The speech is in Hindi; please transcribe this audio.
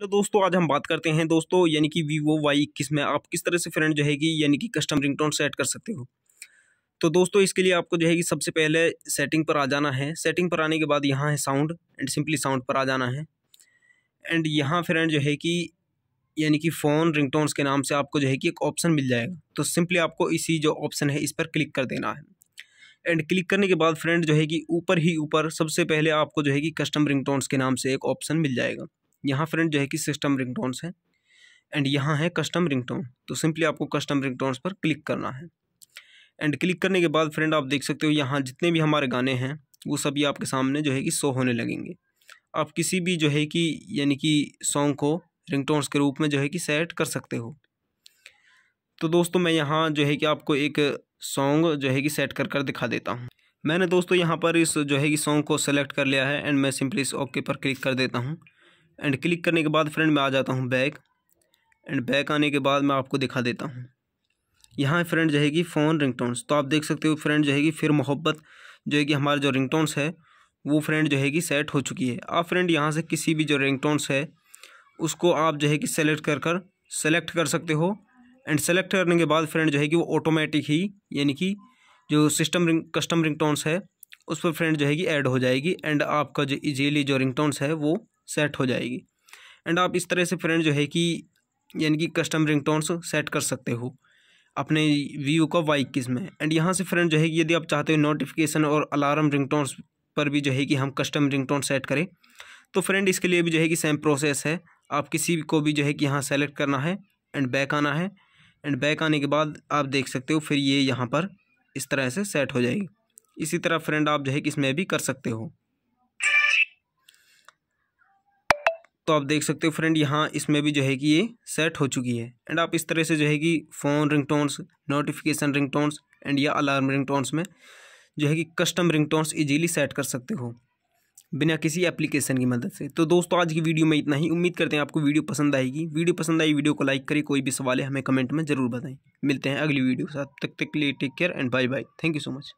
हेलो दोस्तों आज हम बात करते हैं दोस्तों यानी कि वीवो वाई इक्कीस में आप किस तरह से फ्रेंड जो है कि यानी कि कस्टम रिंगटोन सेट कर सकते हो तो दोस्तों इसके लिए आपको जो है कि सबसे पहले सेटिंग पर आ जाना है सेटिंग पर आने के बाद यहाँ है साउंड एंड सिंपली साउंड पर आ जाना है एंड यहाँ फ्रेंड जो है कि यानी कि फ़ोन रिंग के नाम से आपको जो है कि एक ऑप्शन मिल जाएगा तो सिंपली आपको इसी जो ऑप्शन है इस पर क्लिक कर देना है एंड क्लिक करने के बाद फ्रेंड जो है कि ऊपर ही ऊपर सबसे पहले आपको जो है कि कस्टम रिंगटोन्स के नाम से एक ऑप्शन मिल जाएगा यहाँ फ्रेंड जो है कि सिस्टम टोन्स हैं एंड यहाँ है कस्टम टोन तो सिंपली आपको कस्टम टोन्स पर क्लिक करना है एंड क्लिक करने के बाद फ्रेंड आप देख सकते हो यहाँ जितने भी हमारे गाने हैं वो सभी आपके सामने जो है कि शो होने लगेंगे आप किसी भी जो है कि यानी कि सॉन्ग को रिंगटोन्स के रूप में जो है कि सेट कर सकते हो तो दोस्तों मैं यहाँ जो है कि आपको एक सॉन्ग जो है कि सेट कर कर दिखा देता हूँ मैंने दोस्तों यहाँ पर इस जो है कि सॉन्ग को सेलेक्ट कर लिया है एंड मैं सिंपली इस ओके पर क्लिक कर देता हूँ एंड क्लिक करने के बाद फ्रेंड मैं आ जाता हूँ बैक एंड बैक आने के बाद मैं आपको दिखा देता हूँ यहाँ फ्रेंड जाएगी फ़ोन रिंगटोन्स तो आप देख सकते हो फ्रेंड जो कि फिर मोहब्बत जो है कि हमारा जो रिंगटोन्स है वो फ्रेंड जो है कि सेट हो चुकी है आप फ्रेंड यहाँ से किसी भी जो रिंगटोन्स है उसको आप जो है कि सेलेक्ट कर कर सेलेक्ट कर सकते हो एंड सेलेक्ट करने के बाद फ्रेंड जो है कि वो ऑटोमेटिक ही यानी कि जो सिस्टम रिंग कस्टम रिंगटोन्स है उस पर फ्रेंड जो है कि ऐड हो जाएगी एंड आपका जो इजीली जो रिंगटोन्स है वो सेट हो जाएगी एंड आप इस तरह से फ्रेंड जो है कि यानी कि कस्टम रिंगटोन्स सेट कर सकते हो अपने व्यू का वाई किस में एंड यहाँ से फ्रेंड जो है कि यदि आप चाहते हो नोटिफिकेशन और अलार्म रिंगटोन्स पर भी जो है कि हम कस्टम रिंगटोन सेट करें तो फ्रेंड इसके लिए भी जो है कि सेम प्रोसेस है आप किसी को भी जो है कि यहाँ सेलेक्ट करना है एंड बैक आना है एंड बैक आने के बाद आप देख सकते हो फिर ये यहाँ पर इस तरह से सेट हो जाएगी इसी तरह फ्रेंड आप जो है कि इसमें भी कर सकते हो तो आप देख सकते हो फ्रेंड यहाँ इसमें भी जो है कि ये सेट हो चुकी है एंड आप इस तरह से जो है कि phone tones notification tones and या अलार्म टोन्स में जो है कि कस्टम टोन्स ईजीली सेट कर सकते हो बिना किसी एप्लीकेशन की मदद से तो दोस्तों आज की वीडियो में इतना ही उम्मीद करते हैं आपको वीडियो पसंद आएगी वीडियो पसंद आई वीडियो को लाइक करें कोई भी सवाल है हमें कमेंट में ज़रूर बताएं मिलते हैं अगली वीडियो के साथ तक तक के लिए take care and bye bye thank you so much